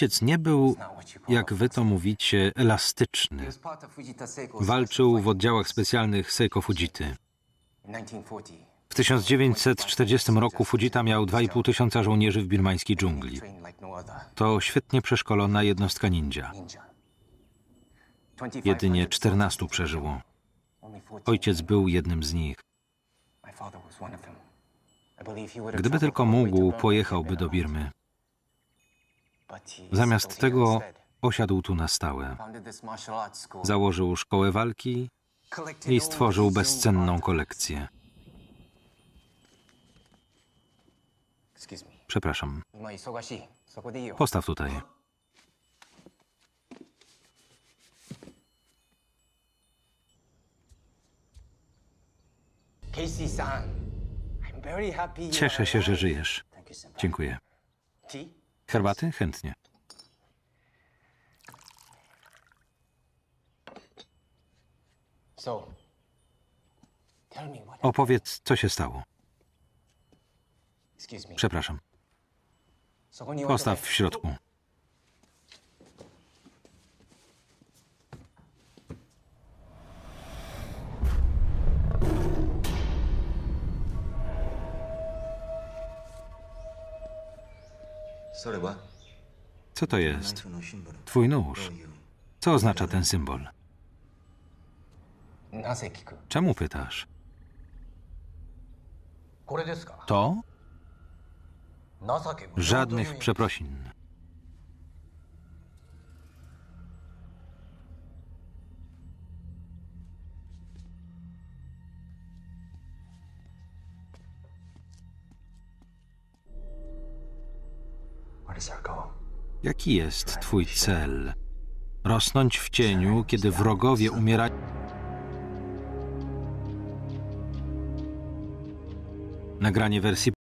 ojciec nie był, jak wy to mówicie, elastyczny. Walczył w oddziałach specjalnych Seiko Fujity. W 1940 roku Fujita miał 2,5 tysiąca żołnierzy w birmańskiej dżungli. To świetnie przeszkolona jednostka ninja. Jedynie 14 przeżyło. Ojciec był jednym z nich. Gdyby tylko mógł, pojechałby do Birmy. Zamiast tego osiadł tu na stałe. Założył szkołę walki i stworzył bezcenną kolekcję. Przepraszam. Postaw tutaj. Cieszę się, że żyjesz. Dziękuję. Herbaty? Chętnie. Opowiedz, co się stało. Przepraszam. Postaw w środku. Co to jest? Twój nóż. Co oznacza ten symbol? Czemu pytasz? To? Żadnych przeprosin. Jaki jest Twój cel? Rosnąć w cieniu, kiedy wrogowie umierają. Nagranie wersji